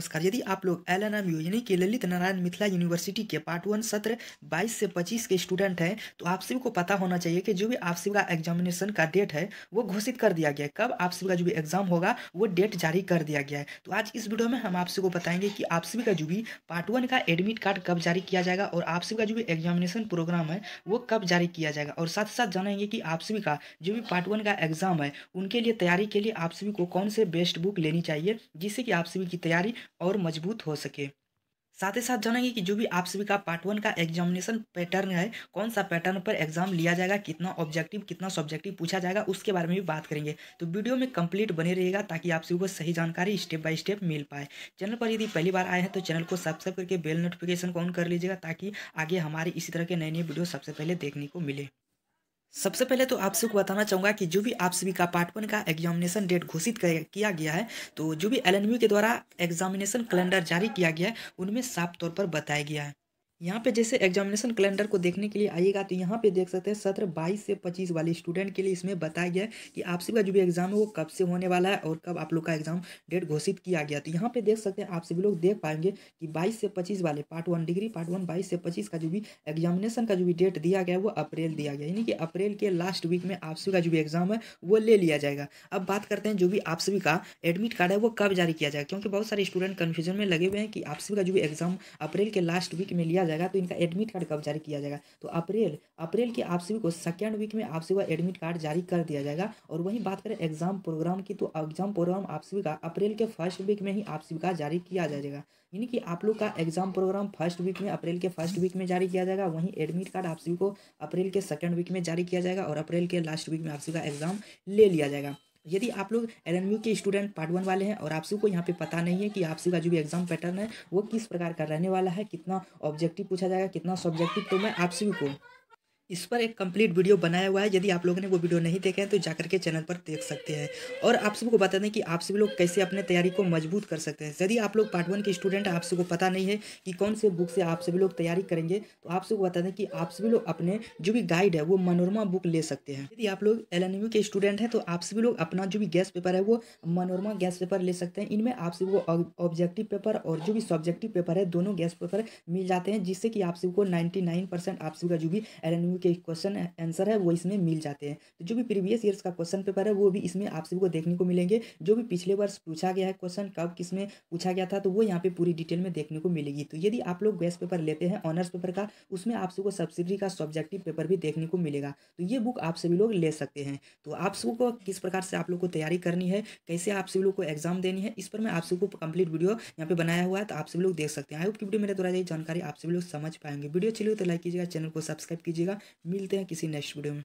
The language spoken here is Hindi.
नमस्कार यदि आप लोग एल एन एम यू यानी कि ललित नारायण मिथिला यूनिवर्सिटी के पार्ट वन सत्र 22 से 25 के स्टूडेंट हैं तो आप सभी को पता होना चाहिए कि जो भी आप सभी का एग्जामिनेशन का डेट है वो घोषित कर दिया गया है कब आप सभी का जो भी एग्जाम होगा वो डेट जारी कर दिया गया है तो आज इस वीडियो में हम आप सभी को बताएंगे कि आप सभी का जो भी पार्ट वन का एडमिट कार्ड कब जारी किया जाएगा और आप सभी का जो भी एग्जामिनेशन प्रोग्राम है वो कब जारी किया जाएगा और साथ साथ जानेंगे कि आप सभी का जो भी पार्ट वन का एग्जाम है उनके लिए तैयारी के लिए आप सभी को कौन से बेस्ट बुक लेनी चाहिए जिससे कि आप सभी की तैयारी और मजबूत हो सके साथ ही साथ जानेंगे कि जो भी आप सभी का पार्ट वन का एग्जामिनेशन पैटर्न है कौन सा पैटर्न पर एग्जाम लिया जाएगा कितना ऑब्जेक्टिव कितना सब्जेक्टिव पूछा जाएगा उसके बारे में भी बात करेंगे तो वीडियो में कंप्लीट बने रहेगा ताकि आप सभी को सही जानकारी स्टेप बाय स्टेप मिल पाए चैनल पर यदि पहली बार आए हैं तो चैनल को सब्सक्राइब करके बेल नोटिफिकेशन को ऑन कर लीजिएगा ताकि आगे हमारे इसी तरह के नए नए वीडियो सबसे पहले देखने को मिले सबसे पहले तो आप सबको बताना चाहूँगा कि जो भी आप सभी का पार्ट वन का एग्जामिनेशन डेट घोषित किया गया है तो जो भी एल के द्वारा एग्जामिनेशन कैलेंडर जारी किया गया है उनमें साफ तौर पर बताया गया है यहाँ पे जैसे एग्जामिनेशन कैलेंडर को देखने के लिए आइएगा तो यहाँ पे देख सकते हैं सत्र 22 से 25 वाले स्टूडेंट के लिए इसमें बताया गया है कि आप सभी का जो भी एग्जाम है वो कब से होने वाला है और कब आप लोग का एग्जाम डेट घोषित किया गया तो यहाँ पे देख सकते हैं आप सभी लोग देख पाएंगे कि 22 से 25 वाले part one degree part one बाईस से पच्चीस का जो भी एग्जामिनेशन का जो भी डेट दिया गया वो अप्रैल दिया गया यानी कि अप्रैल के लास्ट वीक में आप सभी का जो भी एग्जाम है वो ले लिया जाएगा अब बात करते हैं जो भी आप सभी का एडमिट कार्ड है वो कब जारी किया जाएगा क्योंकि बहुत सारे स्टूडेंट कन्फ्यूजन में लगे हुए हैं कि आप सभी का जो भी एग्जाम अप्रैल के लास्ट वीक में लिया जाएगा तो इनका एडमिट कार्ड कब जारी किया जाएगा तो अप्रैल अप्रैल के आप सभी को सेकेंड वीक में आप सभी का एडमिट कार्ड जारी कर दिया जाएगा और वहीं बात करें एग्जाम प्रोग्राम की तो एग्जाम प्रोग्राम आप सभी का अप्रैल के फर्स्ट वीक में ही आप सभी का जारी किया जाएगा यानी कि आप लोग का एग्जाम प्रोग्राम फर्स्ट वीक में अप्रैल के फर्स्ट वीक में जारी किया जाएगा वहीं एडमिट कार्ड आप सभी को अप्रैल के सेकेंड वीक में जारी किया जाएगा और अप्रैल के लास्ट वीक में आप सभी का एग्जाम ले लिया जाएगा यदि आप लोग एल के स्टूडेंट पार्ट वन वाले हैं और आपसी को यहाँ पे पता नहीं है कि आपसी का जो भी एग्जाम पैटर्न है वो किस प्रकार का रहने वाला है कितना ऑब्जेक्टिव पूछा जाएगा कितना सब्जेक्टिव तो मैं आपसी को इस पर एक कंप्लीट वीडियो बनाया हुआ है यदि आप लोगों ने वो वीडियो नहीं देखे हैं तो जाकर के चैनल पर देख सकते हैं और आप सबको बता दें कि आप सभी लोग कैसे अपने तैयारी को मजबूत कर सकते हैं यदि आप लोग पार्ट वन के स्टूडेंट आप सबको पता नहीं है कि कौन से बुक से आप सभी लोग तैयारी करेंगे तो आप सबको बता दें कि आप सभी लोग अपने जो भी गाइड है वो मनोरमा बुक ले सकते हैं यदि आप लोग एल के स्टूडेंट हैं तो आप सभी लोग अपना जो भी गैस पेपर है वो मनोरमा गैस पेपर ले सकते हैं इनमें आप सबको ऑब्जेक्टिव पेपर और जो भी सब्जेक्टिव पेपर है दोनों गैस पेपर मिल जाते हैं जिससे कि आप सबको नाइन्टी आप सबका जो भी एल के क्वेश्चन आंसर है वो इसमें मिल जाते हैं तो जो भी प्रीवियस ईयर्स का क्वेश्चन पेपर है वो भी इसमें आप सभी को देखने को मिलेंगे जो भी पिछले वर्ष पूछा गया है क्वेश्चन कब किस में पूछा गया था तो वो यहाँ पे पूरी डिटेल में देखने को मिलेगी तो यदि आप लोग बेस्ट पेपर लेते हैं ऑनर्स पेपर का उसमें आप सबको सब्सिडी का सब्जेक्टिव पेपर भी देखने को मिलेगा तो ये बुक आप सभी लोग ले सकते हैं तो आप सबको किस प्रकार से आप लोग को तैयारी करनी है कैसे आप सभी लोग को एग्जाम देनी है इस पर मैं आप सबको कंप्लीट वीडियो यहाँ पे बनाया हुआ है तो आप सभी लोग देख सकते हैं आई होप की वीडियो मेरे द्वारा ये जानकारी आप सभी लोग समझ पाएंगे वीडियो चलिए तो लाइक कीजिएगा चैनल को सब्सक्राइब कीजिएगा मिलते हैं किसी नेक्स्ट वीडियो में